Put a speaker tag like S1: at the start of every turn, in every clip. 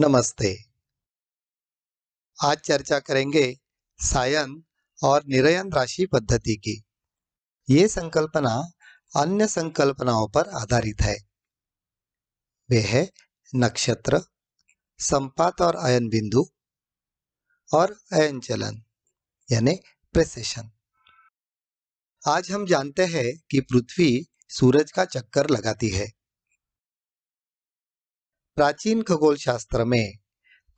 S1: नमस्ते आज चर्चा करेंगे सायन और निरयन राशि पद्धति की ये संकल्पना अन्य संकल्पनाओं पर आधारित है वे है नक्षत्र संपात और अयन बिंदु और अयन चलन यानी प्रसेशन आज हम जानते हैं कि पृथ्वी सूरज का चक्कर लगाती है प्राचीन खगोल शास्त्र में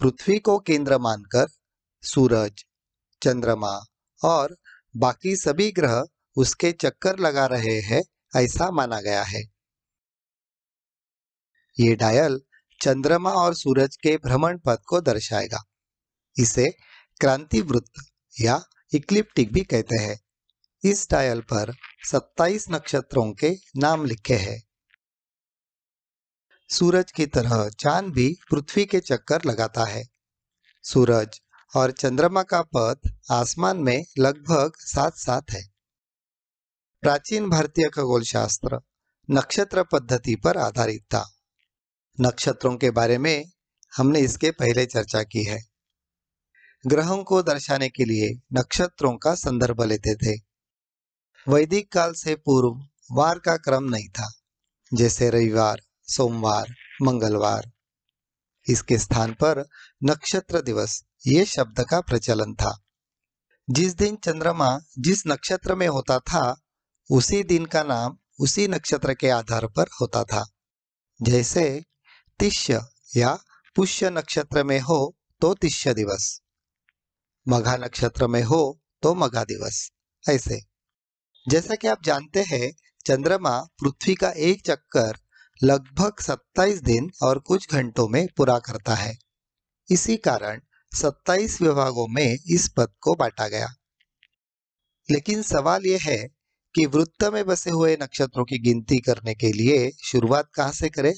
S1: पृथ्वी को केंद्र मानकर सूरज चंद्रमा और बाकी सभी ग्रह उसके चक्कर लगा रहे हैं ऐसा माना गया है ये डायल चंद्रमा और सूरज के भ्रमण पथ को दर्शाएगा इसे क्रांति वृत्त या इक्लिप्टिक भी कहते हैं इस डायल पर 27 नक्षत्रों के नाम लिखे हैं सूरज की तरह चांद भी पृथ्वी के चक्कर लगाता है सूरज और चंद्रमा का पथ आसमान में लगभग साथ साथ है प्राचीन भारतीय खगोल शास्त्र नक्षत्र पद्धति पर आधारित था नक्षत्रों के बारे में हमने इसके पहले चर्चा की है ग्रहों को दर्शाने के लिए नक्षत्रों का संदर्भ लेते थे वैदिक काल से पूर्व वार का क्रम नहीं था जैसे रविवार सोमवार मंगलवार इसके स्थान पर नक्षत्र दिवस ये शब्द का प्रचलन था जिस दिन चंद्रमा जिस नक्षत्र में होता था उसी दिन का नाम उसी नक्षत्र के आधार पर होता था जैसे तिष्य या पुष्य नक्षत्र में हो तो तिष्य दिवस मघा नक्षत्र में हो तो मघा दिवस ऐसे जैसा कि आप जानते हैं चंद्रमा पृथ्वी का एक चक्कर लगभग 27 दिन और कुछ घंटों में पूरा करता है इसी कारण 27 विभागों में इस पद को बांटा गया लेकिन सवाल यह है कि वृत्त में बसे हुए नक्षत्रों की गिनती करने के लिए शुरुआत कहां से करें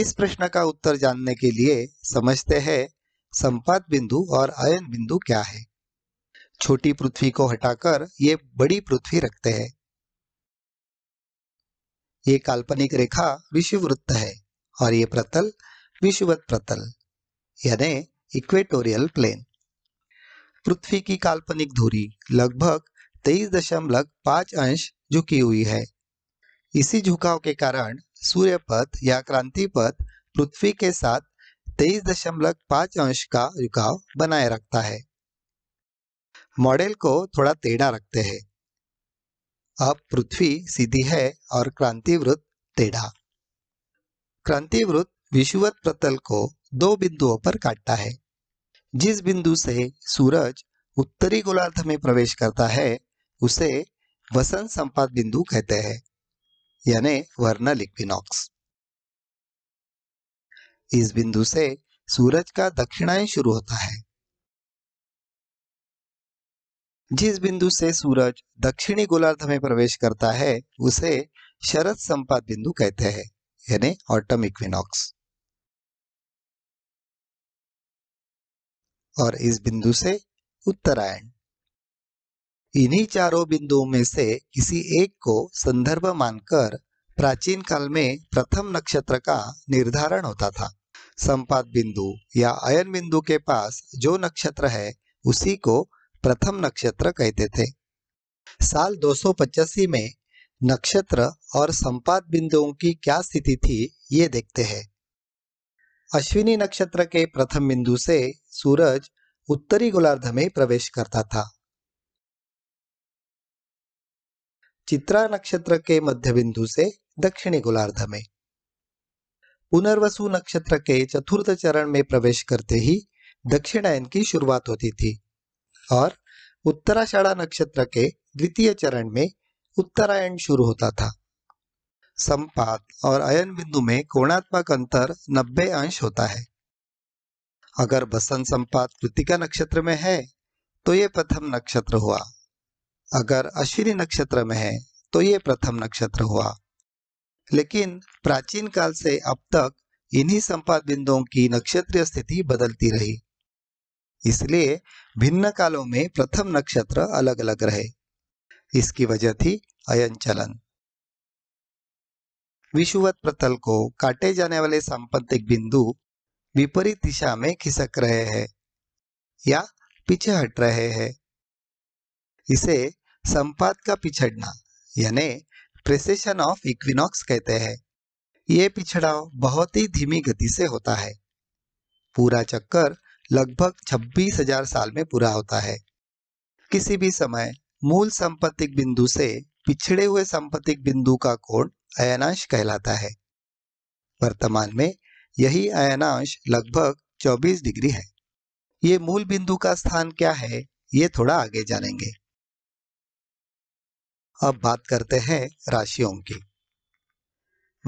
S1: इस प्रश्न का उत्तर जानने के लिए समझते हैं संपात बिंदु और अयन बिंदु क्या है छोटी पृथ्वी को हटाकर ये बड़ी पृथ्वी रखते हैं ये काल्पनिक रेखा विषुववृत्त है और ये प्रतल विषुवत प्रतल यानी इक्वेटोरियल प्लेन पृथ्वी की काल्पनिक धुरी लगभग तेईस दशमलव पांच अंश झुकी हुई है इसी झुकाव के कारण सूर्यपथ या क्रांति पथ पृथ्वी के साथ तेईस दशमलव पांच अंश का झुकाव बनाए रखता है मॉडल को थोड़ा टेढ़ा रखते हैं अब पृथ्वी सीधी है और क्रांति वृत्त टेढ़ा क्रांति वृत्त विषुवत प्रतल को दो बिंदुओं पर काटता है जिस बिंदु से सूरज उत्तरी गोलार्ध में प्रवेश करता है उसे वसंत संपात बिंदु कहते हैं यानी वर्नल इक्विनॉक्स इस बिंदु से सूरज का दक्षिणायन शुरू होता है जिस बिंदु से सूरज दक्षिणी गोलार्ध में प्रवेश करता है उसे शरद संपात बिंदु कहते हैं यानी ऑटम इक्विनॉक्स और इस बिंदु से उत्तरायण इन्हीं चारों बिंदुओं में से किसी एक को संदर्भ मानकर प्राचीन काल में प्रथम नक्षत्र का निर्धारण होता था संपात बिंदु या अयन बिंदु के पास जो नक्षत्र है उसी को प्रथम नक्षत्र कहते थे साल दो में नक्षत्र और संपात बिंदुओं की क्या स्थिति थी ये देखते हैं अश्विनी नक्षत्र के प्रथम बिंदु से सूरज उत्तरी गोलार्ध में प्रवेश करता था चित्रा नक्षत्र के मध्य बिंदु से दक्षिणी गोलार्ध में पुनर्वसु नक्षत्र के चतुर्थ चरण में प्रवेश करते ही दक्षिणायन की शुरुआत होती थी और उत्तराषाढ़ा नक्षत्र के द्वितीय चरण में उत्तरायण शुरू होता था संपात और अयन बिंदु में कोणात्मक अंतर 90 अंश होता है अगर बसंत संपात कृतिका नक्षत्र में है तो ये प्रथम नक्षत्र हुआ अगर अश्विनी नक्षत्र में है तो ये प्रथम नक्षत्र हुआ लेकिन प्राचीन काल से अब तक इन्हीं संपात बिंदुओं की नक्षत्रीय स्थिति बदलती रही इसलिए भिन्न कालों में प्रथम नक्षत्र अलग अलग रहे इसकी वजह थी अयन चलन विषुवत प्रतल को काटे जाने वाले सांपतिक बिंदु विपरीत दिशा में खिसक रहे हैं या पीछे हट रहे हैं इसे संपात का पिछड़ना यानी प्रेसेशन ऑफ इक्विनॉक्स कहते हैं ये पिछड़ाव बहुत ही धीमी गति से होता है पूरा चक्कर लगभग 26,000 साल में पूरा होता है किसी भी समय मूल संपत्तिक बिंदु से पिछड़े हुए संपत्तिक बिंदु का कोण अयनांश कहलाता है वर्तमान में यही अयनांश लगभग 24 डिग्री है ये मूल बिंदु का स्थान क्या है ये थोड़ा आगे जानेंगे अब बात करते हैं राशियों की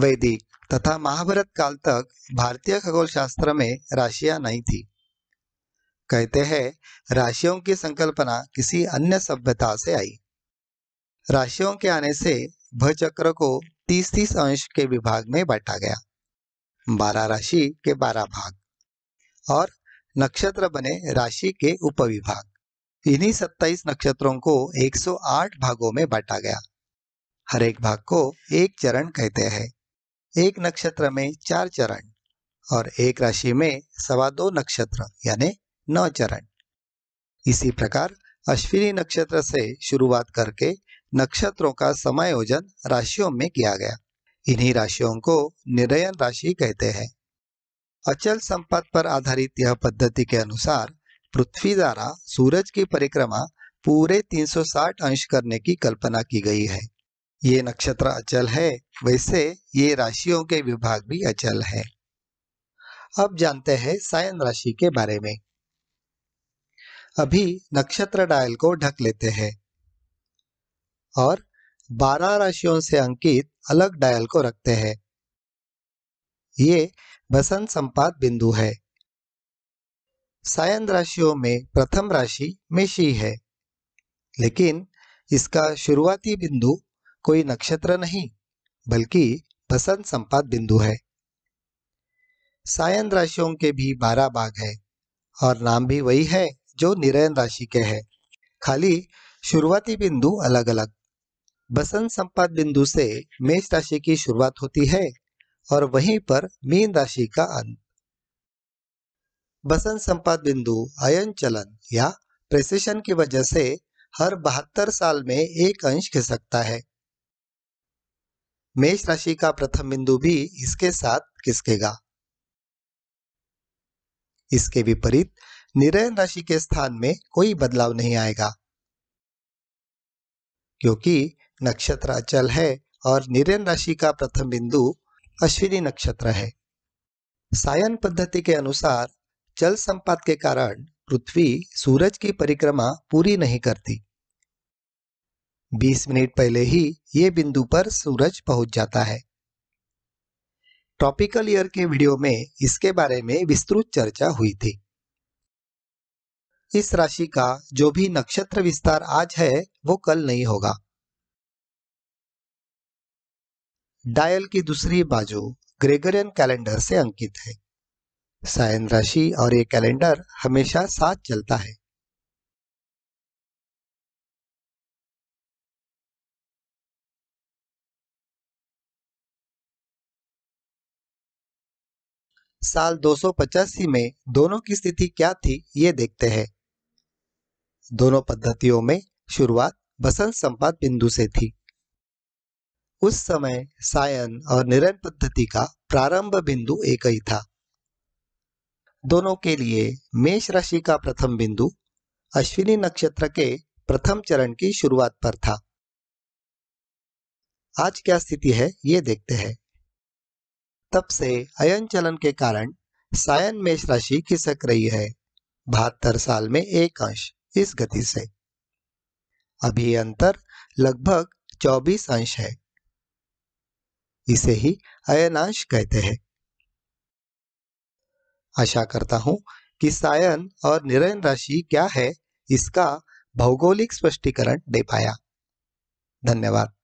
S1: वैदिक तथा महाभारत काल तक भारतीय खगोल शास्त्र में राशियां नहीं थी कहते हैं राशियों की संकल्पना किसी अन्य सभ्यता से आई राशियों के आने से भचक्र को तीस तीस अंश के विभाग में बांटा गया बारह राशि के बारह भाग और नक्षत्र बने राशि के उपविभाग इन्हीं सत्ताईस नक्षत्रों को 108 भागों में बांटा गया हर एक भाग को एक चरण कहते हैं एक नक्षत्र में चार चरण और एक राशि में सवा दो नक्षत्र यानी चरण इसी प्रकार अश्विनी नक्षत्र से शुरुआत करके नक्षत्रों का समायोजन राशियों में किया गया इन्हीं राशियों को निरयन राशि कहते हैं अचल संपद पर आधारित यह पद्धति के अनुसार पृथ्वी द्वारा सूरज की परिक्रमा पूरे 360 अंश करने की कल्पना की गई है ये नक्षत्र अचल है वैसे ये राशियों के विभाग भी अचल है अब जानते हैं सायन राशि के बारे में अभी नक्षत्र डायल को ढक लेते हैं और 12 राशियों से अंकित अलग डायल को रखते हैं ये बसंत संपात बिंदु है सायन राशियों में प्रथम राशि मेषी है लेकिन इसका शुरुआती बिंदु कोई नक्षत्र नहीं बल्कि बसंत संपात बिंदु है सायन राशियों के भी बारह भाग है और नाम भी वही है जो निरयन राशि के हैं खाली शुरुआती बिंदु अलग अलग बसंत संपात बिंदु से मेष राशि की शुरुआत होती है और वहीं पर मीन राशि का अंत बसंत संपात बिंदु अयन चलन या प्रेसेशन की वजह से हर बहत्तर साल में एक अंश खिसकता है मेष राशि का प्रथम बिंदु भी इसके साथ खिसकेगा इसके विपरीत निरयन राशि के स्थान में कोई बदलाव नहीं आएगा क्योंकि नक्षत्र अचल है और निरयन राशि का प्रथम बिंदु अश्विनी नक्षत्र है सायन पद्धति के अनुसार जल संपात के कारण पृथ्वी सूरज की परिक्रमा पूरी नहीं करती 20 मिनट पहले ही ये बिंदु पर सूरज पहुंच जाता है ट्रॉपिकल ईयर के वीडियो में इसके बारे में विस्तृत चर्चा हुई थी इस राशि का जो भी नक्षत्र विस्तार आज है वो कल नहीं होगा डायल की दूसरी बाजू ग्रेगोरियन कैलेंडर से अंकित है सायन राशि और ये कैलेंडर हमेशा साथ चलता है साल 285 में दोनों की स्थिति क्या थी ये देखते हैं दोनों पद्धतियों में शुरुआत बसंत संपाद बिंदु से थी उस समय सायन और निरन पद्धति का प्रारंभ बिंदु एक ही था दोनों के लिए मेष राशि का प्रथम बिंदु अश्विनी नक्षत्र के प्रथम चरण की शुरुआत पर था आज क्या स्थिति है ये देखते हैं तब से अयन चलन के कारण सायन मेष राशि खिसक रही है बहत्तर साल में एक अंश इस गति से अब ये अंतर लगभग 24 अंश है इसे ही अयनांश कहते हैं आशा करता हूं कि सायन और निरयन राशि क्या है इसका भौगोलिक स्पष्टीकरण दे पाया धन्यवाद